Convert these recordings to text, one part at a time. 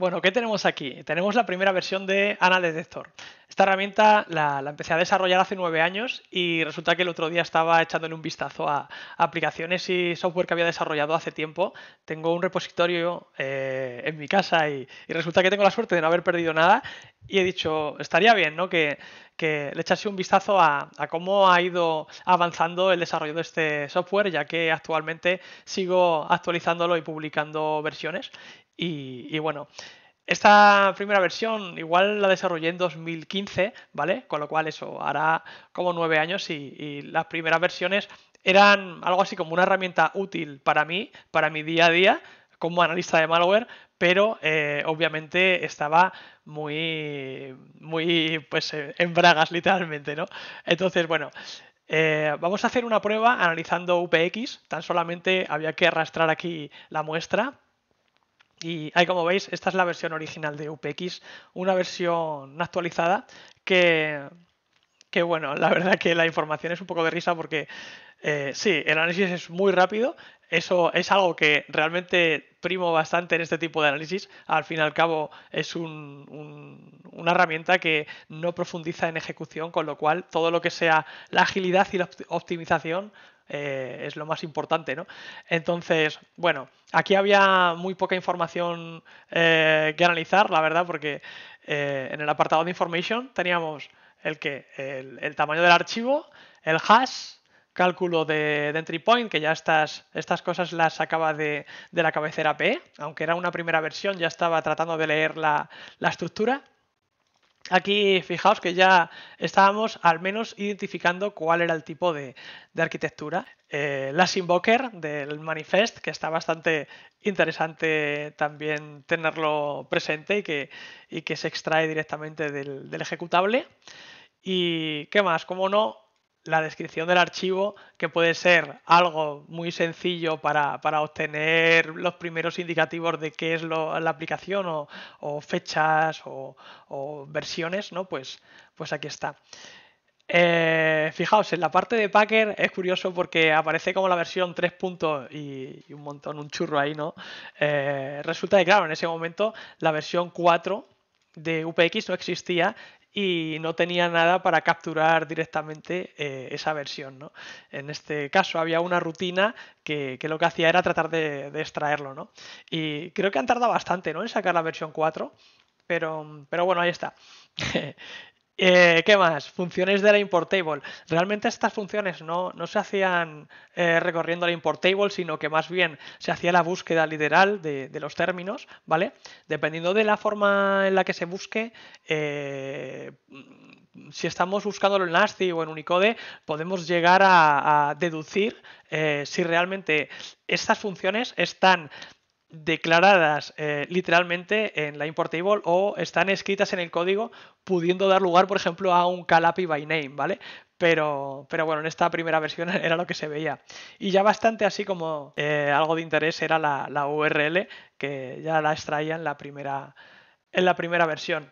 Bueno, ¿qué tenemos aquí? Tenemos la primera versión de Ana Detector. Esta herramienta la, empecé a desarrollar hace nueve años y resulta que el otro día estaba echándole un vistazo a, aplicaciones y software que había desarrollado hace tiempo. Tengo un repositorio eh, en mi casa y, resulta que tengo la suerte de no haber perdido nada y he dicho, estaría bien ¿no? que, le echase un vistazo a, cómo ha ido avanzando el desarrollo de este software, ya que actualmente sigo actualizándolo y publicando versiones. Y, bueno, esta primera versión igual la desarrollé en 2015, ¿vale? Con lo cual eso hará como nueve años y, las primeras versiones eran algo así como una herramienta útil para mí, para mi día a día como analista de malware, pero eh, obviamente estaba muy, muy, pues eh, en bragas literalmente, ¿no? Entonces, bueno, eh, vamos a hacer una prueba analizando UPX, tan solamente había que arrastrar aquí la muestra y ahí como veis, esta es la versión original de UPX, una versión actualizada que, bueno, la verdad que la información es un poco de risa porque eh, sí, el análisis es muy rápido, eso es algo que realmente primo bastante en este tipo de análisis. Al fin y al cabo es una herramienta que no profundiza en ejecución, con lo cual todo lo que sea la agilidad y la optimización eh, es lo más importante, ¿no? Entonces, bueno, aquí había muy poca información eh, que analizar, la verdad, porque eh, en el apartado de information teníamos el que el tamaño del archivo, el hash, cálculo de, entry point, que ya estas, estas cosas las sacaba de, la cabecera P, aunque era una primera versión, ya estaba tratando de leer la, estructura. Aquí fijaos que ya estábamos al menos identificando cuál era el tipo de, arquitectura. Eh, la Invoker del Manifest, que está bastante interesante también tenerlo presente y que, y que se extrae directamente del, del ejecutable. Y qué más, como no, la descripción del archivo, que puede ser algo muy sencillo para, obtener los primeros indicativos de qué es la aplicación o, fechas o, versiones, ¿no? Pues, pues aquí está. Eh, fijaos, en la parte de Packer es curioso porque aparece como la versión 3 y, un montón, un churro ahí, ¿no? Eh, resulta que, claro, en ese momento la versión 4 de UPX no existía y no tenía nada para capturar directamente eh, esa versión. ¿no? En este caso había una rutina que, lo que hacía era tratar de, extraerlo. ¿no? Y creo que han tardado bastante ¿no? en sacar la versión 4, pero, pero bueno, ahí está. Eh, ¿Qué más? Funciones de la importable. Realmente estas funciones no, se hacían eh, recorriendo la importable, sino que más bien se hacía la búsqueda literal de, los términos, ¿vale? Dependiendo de la forma en la que se busque, eh, si estamos buscándolo en ASCII o en Unicode, podemos llegar a deducir si realmente estas funciones están declaradas eh, literalmente en la importable o están escritas en el código pudiendo dar lugar por ejemplo a un calapi by name vale pero, pero bueno, en esta primera versión era lo que se veía. Y ya bastante así como eh, algo de interés era la, URL, que ya la extraía en la primera, en la primera versión.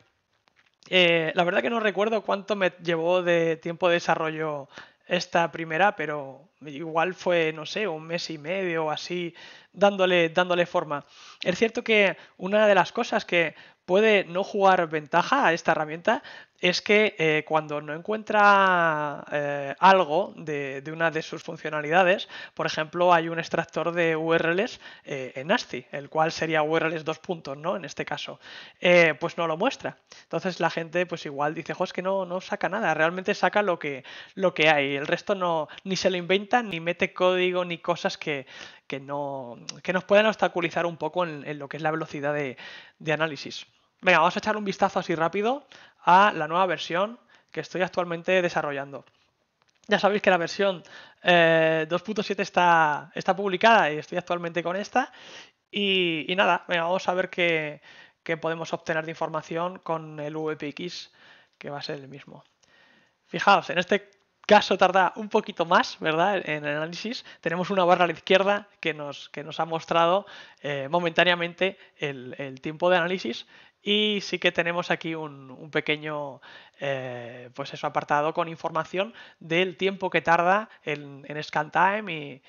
Eh, la verdad que no recuerdo cuánto me llevó de tiempo de desarrollo esta primera, pero igual fue, no sé, un mes y medio o así, dándole, dándole forma. Es cierto que una de las cosas que puede no jugar ventaja a esta herramienta es que eh, cuando no encuentra eh, algo de, una de sus funcionalidades, por ejemplo, hay un extractor de URLs eh, en ASCII, el cual sería URLs dos puntos, ¿no? En este caso, pues no lo muestra. Entonces la gente, pues igual dice, jo, es que no, no saca nada, realmente saca lo que, lo que hay. El resto no, ni se lo inventa, ni mete código, ni cosas que, que no, nos puedan obstaculizar un poco en, lo que es la velocidad de, de análisis. Venga, vamos a echar un vistazo así rápido a la nueva versión que estoy actualmente desarrollando. Ya sabéis que la versión 2.7 eh, está, está publicada y estoy actualmente con esta. Y, nada, vamos a ver qué, podemos obtener de información con el VPX, que va a ser el mismo. Fijaos, en este caso tarda un poquito más, ¿verdad? En el análisis tenemos una barra a la izquierda que nos, que nos ha mostrado eh, momentáneamente el, el tiempo de análisis y sí que tenemos aquí un, pequeño eh, pues eso, apartado con información del tiempo que tarda en, en scan time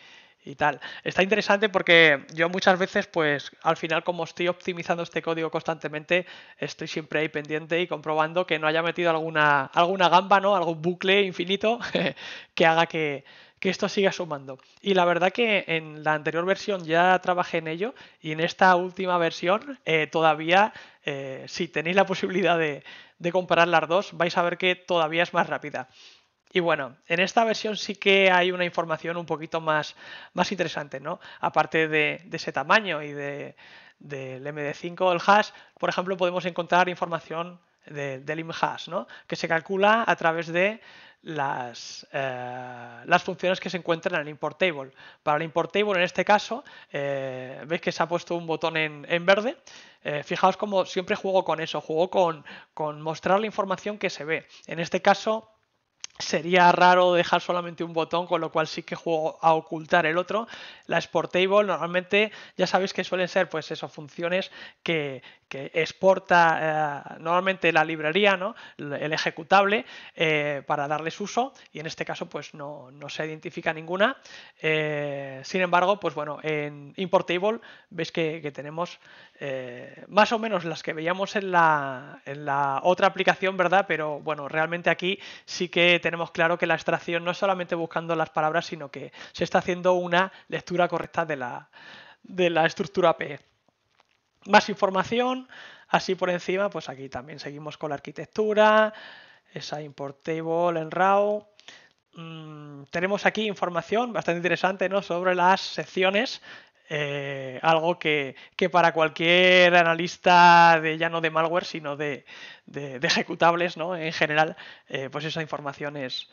y, tal. Está interesante porque yo muchas veces, pues al final, como estoy optimizando este código constantemente, estoy siempre ahí pendiente y comprobando que no haya metido alguna, alguna gamba, ¿no? Algún bucle infinito que haga que, que esto siga sumando. Y la verdad que en la anterior versión ya trabajé en ello y en esta última versión eh, todavía, eh, si tenéis la posibilidad de, comparar las dos, vais a ver que todavía es más rápida. Y bueno, en esta versión sí que hay una información un poquito más, más interesante, ¿no? Aparte de, ese tamaño y del MD5 el hash, por ejemplo, podemos encontrar información de, del IMHAS, ¿no? que se calcula a través de las, eh, las, funciones que se encuentran en el import table. Para el import table, en este caso, eh, veis que se ha puesto un botón en, en verde. Eh, fijaos como siempre juego con eso, juego con, con mostrar la información que se ve. En este caso, Sería raro dejar solamente un botón, con lo cual sí que juego a ocultar el otro. La Exportable normalmente ya sabéis que suelen ser pues eso, funciones que, exporta eh, normalmente la librería, ¿no? el ejecutable, eh, para darles uso y en este caso pues no, se identifica ninguna. Eh, sin embargo, pues bueno, en Importable veis que, tenemos más o menos las que veíamos en la, en la otra aplicación, ¿verdad? Pero bueno, realmente aquí sí que tenemos tenemos claro que la extracción no es solamente buscando las palabras, sino que se está haciendo una lectura correcta de la, de la estructura P. Más información, así por encima, pues aquí también seguimos con la arquitectura, esa importable en RAW. Mm, tenemos aquí información bastante interesante ¿no? sobre las secciones eh, algo que, para cualquier analista de ya no de malware, sino de, ejecutables ¿no? en general, eh, pues esa información es,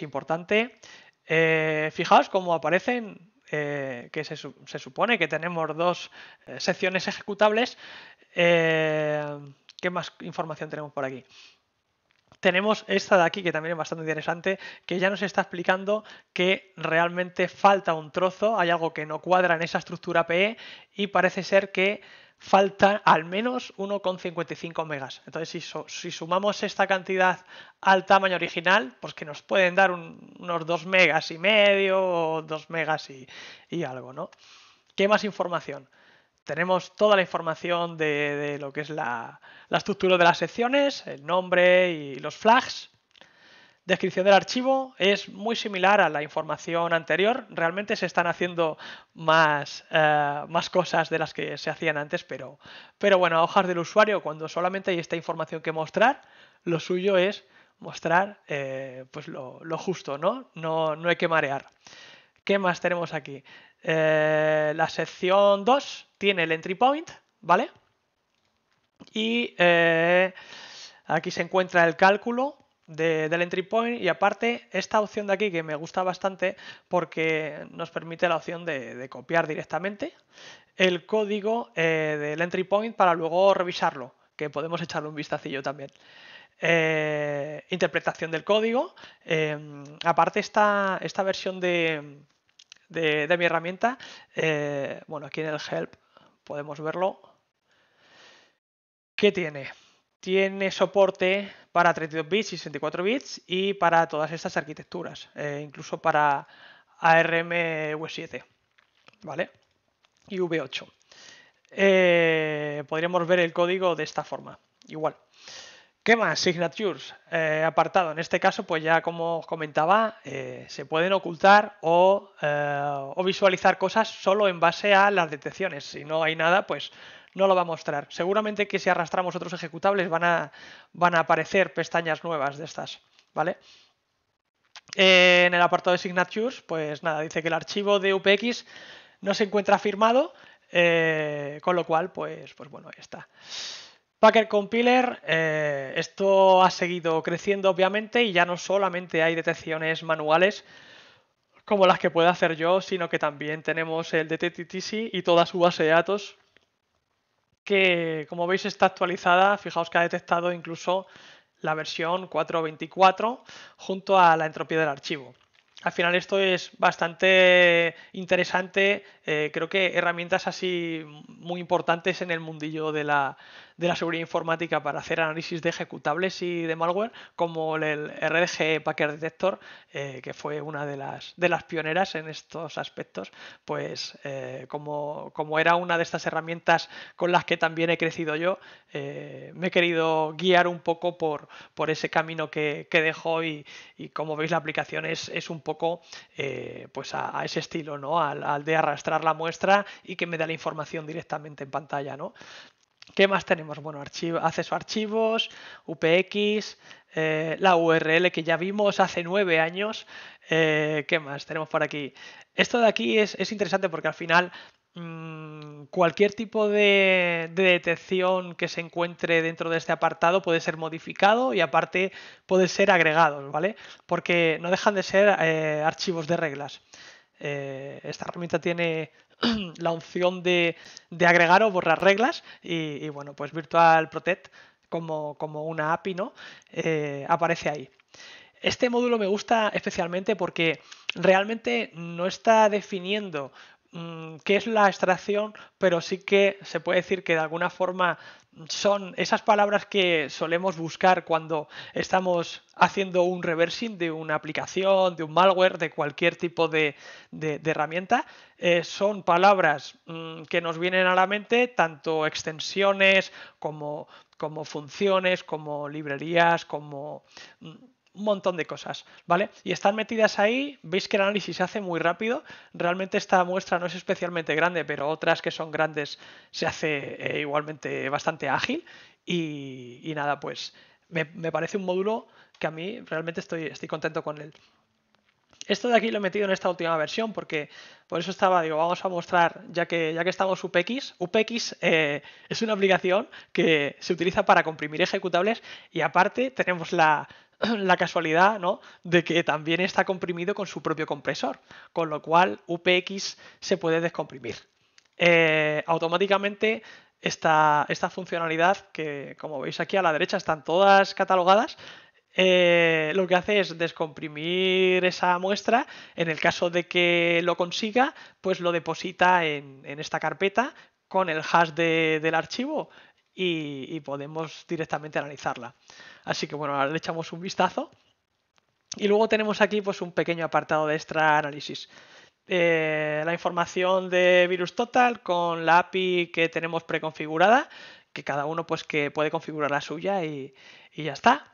importante. Eh, fijaos cómo aparecen, que se, supone que tenemos dos secciones ejecutables. ¿Qué más información tenemos por aquí? tenemos esta de aquí que también es bastante interesante, que ya nos está explicando que realmente falta un trozo, hay algo que no cuadra en esa estructura PE y parece ser que falta al menos 1,55 megas. Entonces, si, sumamos esta cantidad al tamaño original, pues que nos pueden dar unos 2 megas y medio o 2 megas y, y algo, ¿no? ¿Qué más información? tenemos toda la información de, lo que es la, estructura de las secciones, el nombre y los flags. Descripción del archivo es muy similar a la información anterior. Realmente se están haciendo más, eh, más cosas de las que se hacían antes, pero, pero bueno, a hojas del usuario, cuando solamente hay esta información que mostrar, lo suyo es mostrar eh, pues lo, justo, ¿no? ¿no? No hay que marear. ¿Qué más tenemos aquí? Eh, la sección 2 tiene el entry point, ¿vale? Y eh, aquí se encuentra el cálculo del entry point y aparte esta opción de aquí que me gusta bastante porque nos permite la opción de, copiar directamente el código eh, del entry point para luego revisarlo, que podemos echarle un vistacillo también. Eh, interpretación del código. aparte esta, esta versión de mi herramienta, bueno, aquí en el help podemos verlo. ¿Qué tiene? Tiene soporte para 32 bits y 64 bits y para todas estas arquitecturas, eh, incluso para ARM V7, ¿vale? Y V8. Eh, podríamos ver el código de esta forma, igual. ¿Qué más? Signatures, eh, apartado. En este caso, pues ya como comentaba, eh, se pueden ocultar eh, o, visualizar cosas solo en base a las detecciones. Si no hay nada, pues no lo va a mostrar. Seguramente que si arrastramos otros ejecutables van a, van a aparecer pestañas nuevas de estas, ¿vale? en el apartado de Signatures, pues nada, dice que el archivo de UPX no se encuentra firmado, con lo cual, pues, pues bueno, ahí está. Packer Compiler, eh, esto ha seguido creciendo obviamente y ya no solamente hay detecciones manuales como las que puedo hacer yo, sino que también tenemos el DTTC y toda su base de datos que como veis está actualizada, fijaos que ha detectado incluso la versión 4.24 junto a la entropía del archivo. Al final esto es bastante interesante, eh, creo que herramientas así muy importantes en el mundillo de la, de la seguridad informática para hacer análisis de ejecutables y de malware, como el RDG Packer Detector, eh, que fue una de las, de las pioneras en estos aspectos, pues eh, como, como era una de estas herramientas con las que también he crecido yo, eh, me he querido guiar un poco por, por ese camino que, que dejó y, como veis la aplicación es, un poco pues a, ese estilo, ¿no? Al, al de arrastrar la muestra y que me da la información directamente en pantalla, ¿no? ¿Qué más tenemos? Bueno, acceso a archivos, UPX, eh, la URL que ya vimos hace nueve años. Eh, ¿Qué más tenemos por aquí? Esto de aquí es, interesante porque al final mm, cualquier tipo de, detección que se encuentre dentro de este apartado puede ser modificado y aparte puede ser agregado, ¿vale? Porque no dejan de ser eh, archivos de reglas. Eh, esta herramienta tiene la opción de, agregar o borrar reglas y, bueno, pues Virtual Protect como, una API, ¿no? Eh, aparece ahí. Este módulo me gusta especialmente porque realmente no está definiendo mm, qué es la extracción, pero sí que se puede decir que de alguna forma son esas palabras que solemos buscar cuando estamos haciendo un reversing de una aplicación, de un malware, de cualquier tipo de, herramienta. Eh, son palabras mm, que nos vienen a la mente, tanto extensiones como, como funciones, como librerías, como... Mm, un montón de cosas, ¿vale? Y están metidas ahí, veis que el análisis se hace muy rápido, realmente esta muestra no es especialmente grande, pero otras que son grandes se hace eh, igualmente bastante ágil y, nada, pues me, parece un módulo que a mí realmente estoy, estoy contento con él. Esto de aquí lo he metido en esta última versión porque por eso estaba, digo, vamos a mostrar, ya que, ya que estamos UPX, UPX eh, es una aplicación que se utiliza para comprimir ejecutables y aparte tenemos la, casualidad ¿no? de que también está comprimido con su propio compresor, con lo cual UPX se puede descomprimir. Eh, automáticamente esta funcionalidad, que como veis aquí a la derecha están todas catalogadas, eh, lo que hace es descomprimir esa muestra. En el caso de que lo consiga, pues lo deposita en, esta carpeta con el hash del archivo y, podemos directamente analizarla. Así que bueno, ahora le echamos un vistazo. Y luego tenemos aquí pues un pequeño apartado de extra análisis. Eh, la información de VirusTotal con la API que tenemos preconfigurada, que cada uno pues que puede configurar la suya y ya está.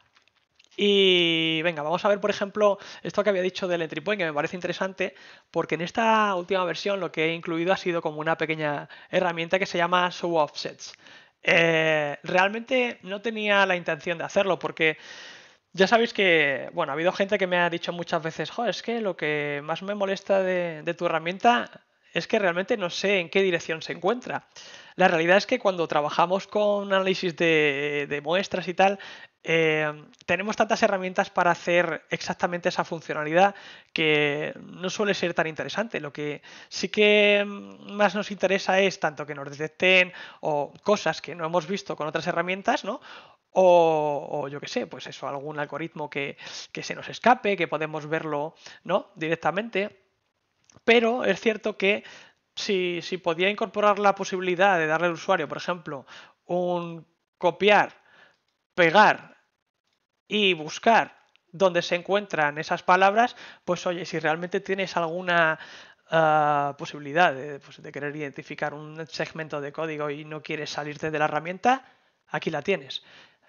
Y venga, vamos a ver, por ejemplo, esto que había dicho del entry point, que me parece interesante, porque en esta última versión lo que he incluido ha sido como una pequeña herramienta que se llama show offsets. Eh, realmente no tenía la intención de hacerlo porque ya sabéis que, bueno, ha habido gente que me ha dicho muchas veces, jo, es que lo que más me molesta de, tu herramienta es que realmente no sé en qué dirección se encuentra. La realidad es que cuando trabajamos con análisis de muestras y tal, eh, tenemos tantas herramientas para hacer exactamente esa funcionalidad que no suele ser tan interesante. Lo que sí que mm, más nos interesa es tanto que nos detecten o cosas que no hemos visto con otras herramientas, ¿no? O, yo qué sé, pues eso, algún algoritmo que, se nos escape, que podemos verlo ¿no? directamente. Pero es cierto que si, si podía incorporar la posibilidad de darle al usuario, por ejemplo, un copiar, pegar y buscar dónde se encuentran esas palabras, pues oye, si realmente tienes alguna ah, posibilidad pues, de, querer identificar un segmento de código y no quieres salirte de la herramienta, aquí la tienes.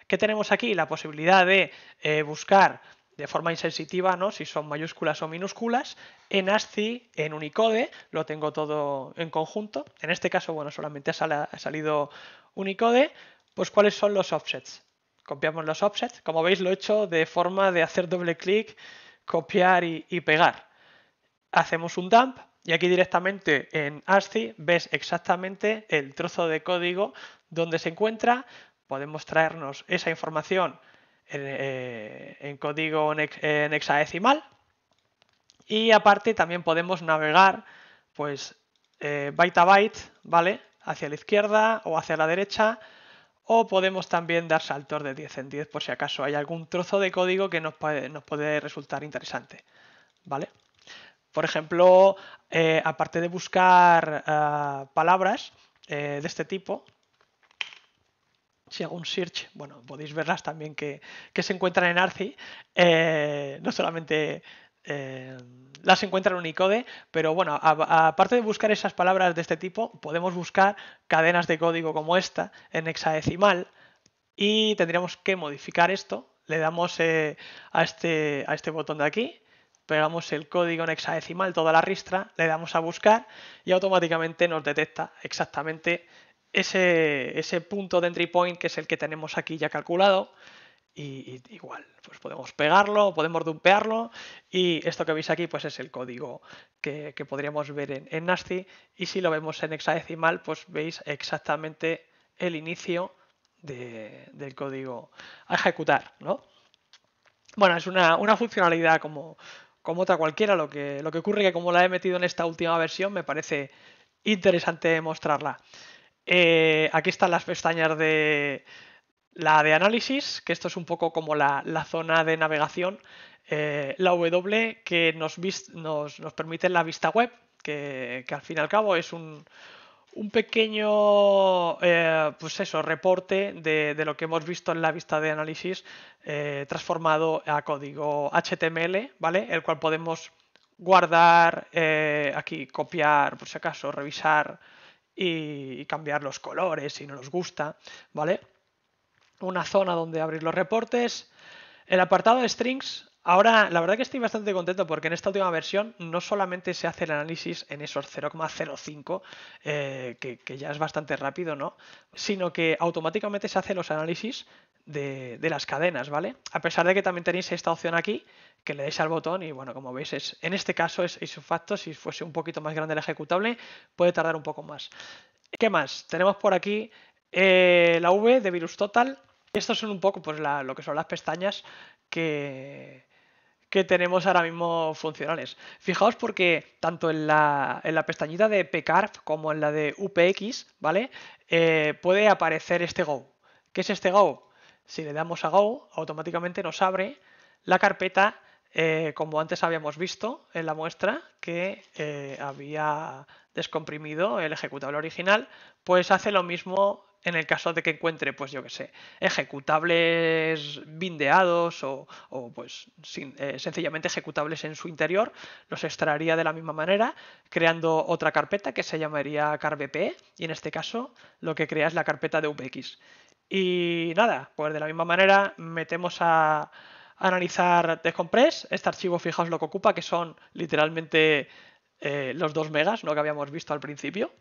¿Qué tenemos aquí? La posibilidad de eh, buscar de forma insensitiva, ¿no? Si son mayúsculas o minúsculas. En ASCII, en Unicode, lo tengo todo en conjunto. En este caso, bueno, solamente ha salido Unicode. Pues, ¿cuáles son los offsets? copiamos los offsets. Como veis, lo he hecho de forma de hacer doble clic, copiar y, pegar. Hacemos un dump y aquí directamente en ASCII ves exactamente el trozo de código donde se encuentra. Podemos traernos esa información eh, eh, en, código en hexadecimal. Y aparte también podemos navegar pues eh, byte a byte, ¿vale? Hacia la izquierda o hacia la derecha o podemos también dar saltos de 10 en 10 por si acaso hay algún trozo de código que nos puede, resultar interesante. ¿Vale? Por ejemplo, eh, aparte de buscar ah, palabras eh, de este tipo, si hago un search, bueno, podéis verlas también que, se encuentran en ARCI, eh, no solamente eh, las encuentra en Unicode, pero bueno, aparte de buscar esas palabras de este tipo, podemos buscar cadenas de código como esta en hexadecimal y tendríamos que modificar esto. Le damos eh, a, este, a este botón de aquí, pegamos el código en hexadecimal, toda la ristra, le damos a buscar y automáticamente nos detecta exactamente ese, ese punto de entry point que es el que tenemos aquí ya calculado y, igual, pues podemos pegarlo, podemos dumpearlo y esto que veis aquí pues es el código que, podríamos ver en, en, Nasty y si lo vemos en hexadecimal pues veis exactamente el inicio del código a ejecutar, Bueno, es una, funcionalidad como, como otra cualquiera, lo que, lo que ocurre que como la he metido en esta última versión me parece interesante mostrarla. Eh, aquí están las pestañas de, la de análisis, que esto es un poco como la, zona de navegación, eh, la W que nos, nos, permite la vista web, que, al fin y al cabo es un, pequeño eh, pues eso, reporte de, lo que hemos visto en la vista de análisis eh, transformado a código HTML, ¿vale? El cual podemos guardar aquí, copiar, por si acaso, revisar y, cambiar los colores si no nos gusta, ¿vale? una zona donde abrir los reportes. El apartado de strings, ahora la verdad que estoy bastante contento porque en esta última versión no solamente se hace el análisis en esos 0,05, eh, que, que, ya es bastante rápido, ¿no? Sino que automáticamente se hacen los análisis de, las cadenas, ¿vale? A pesar de que también tenéis esta opción aquí, que le dais al botón y bueno, como veis, en este caso es facto si fuese un poquito más grande el ejecutable, puede tardar un poco más. ¿Qué más? Tenemos por aquí eh, la V de Virus Total, estos son un poco pues, lo que son las pestañas que, que tenemos ahora mismo funcionales. Fijaos porque tanto en la, pestañita de pcarf como en la de UPX, ¿vale? Eh, puede aparecer este Go. ¿Qué es este Go? Si le damos a Go, automáticamente nos abre la carpeta, eh, como antes habíamos visto en la muestra, que eh, había descomprimido el ejecutable original, pues hace lo mismo en el caso de que encuentre, pues yo que sé, ejecutables bindeados o, pues eh, sencillamente ejecutables en su interior, los extraería de la misma manera, creando otra carpeta que se llamaría carbp y en este caso lo que crea es la carpeta de UPX. Y nada, pues de la misma manera metemos a, analizar Descompress. Este archivo, fijaos lo que ocupa, que son literalmente eh, los dos megas, ¿no? que habíamos visto al principio.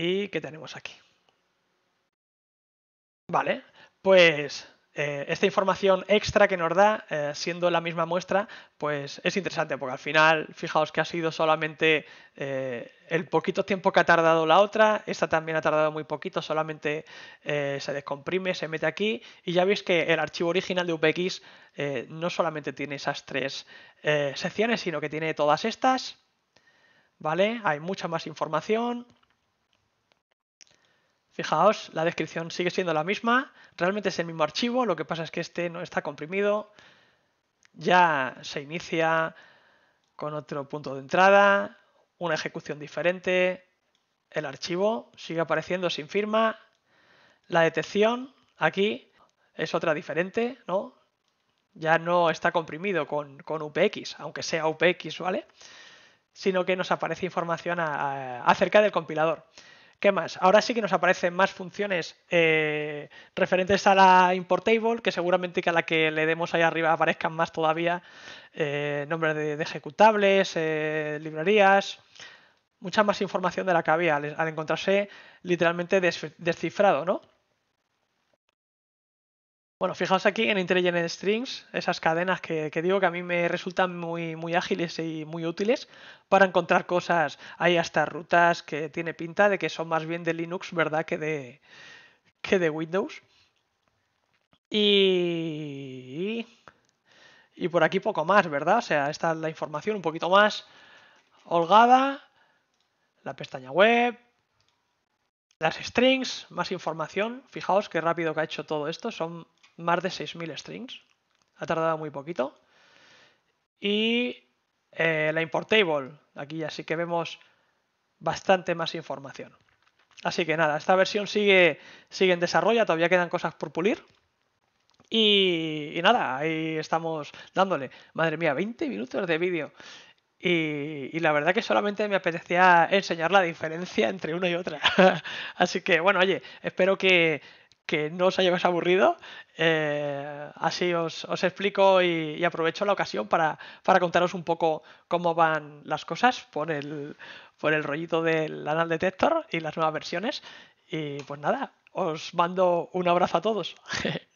¿Y qué tenemos aquí? Vale, pues eh, esta información extra que nos da, eh, siendo la misma muestra, pues es interesante, porque al final, fijaos que ha sido solamente eh, el poquito tiempo que ha tardado la otra, esta también ha tardado muy poquito, solamente se descomprime, se mete aquí, y ya veis que el archivo original de UPX no solamente tiene esas tres secciones, sino que tiene todas estas, ¿vale? Hay mucha más información. Fijaos, la descripción sigue siendo la misma, realmente es el mismo archivo, lo que pasa es que este no está comprimido, ya se inicia con otro punto de entrada, una ejecución diferente, el archivo sigue apareciendo sin firma, la detección aquí es otra diferente, ¿no? Ya no está comprimido con, UPX, aunque sea UPX, ¿vale? Sino que nos aparece información acerca del compilador. ¿Qué más? Ahora sí que nos aparecen más funciones eh, referentes a la Importable, que seguramente que a la que le demos ahí arriba aparezcan más todavía eh, nombres de, ejecutables, eh, librerías, mucha más información de la que había al, encontrarse literalmente descifrado, ¿no? Bueno, fijaos aquí en Intelligent Strings, esas cadenas que, digo que a mí me resultan muy, muy ágiles y muy útiles para encontrar cosas. Hay hasta rutas que tiene pinta de que son más bien de Linux, ¿verdad? Que de, que de Windows. Y... Y por aquí poco más, ¿verdad? O sea, esta es la información un poquito más holgada. La pestaña web, las strings, más información. Fijaos qué rápido que ha hecho todo esto. Son más de 6.000 strings. Ha tardado muy poquito. Y eh, la importable, aquí ya sí que vemos bastante más información. Así que nada, esta versión sigue, sigue en desarrollo, todavía quedan cosas por pulir. Y, nada, ahí estamos dándole, madre mía, 20 minutos de vídeo. Y, y, la verdad que solamente me apetecía enseñar la diferencia entre una y otra. Así que bueno, oye, espero que que no os hayáis aburrido. Eh, así os, explico y, aprovecho la ocasión para, contaros un poco cómo van las cosas por el, por el rollito del Anal Detector y las nuevas versiones. Y pues nada, os mando un abrazo a todos.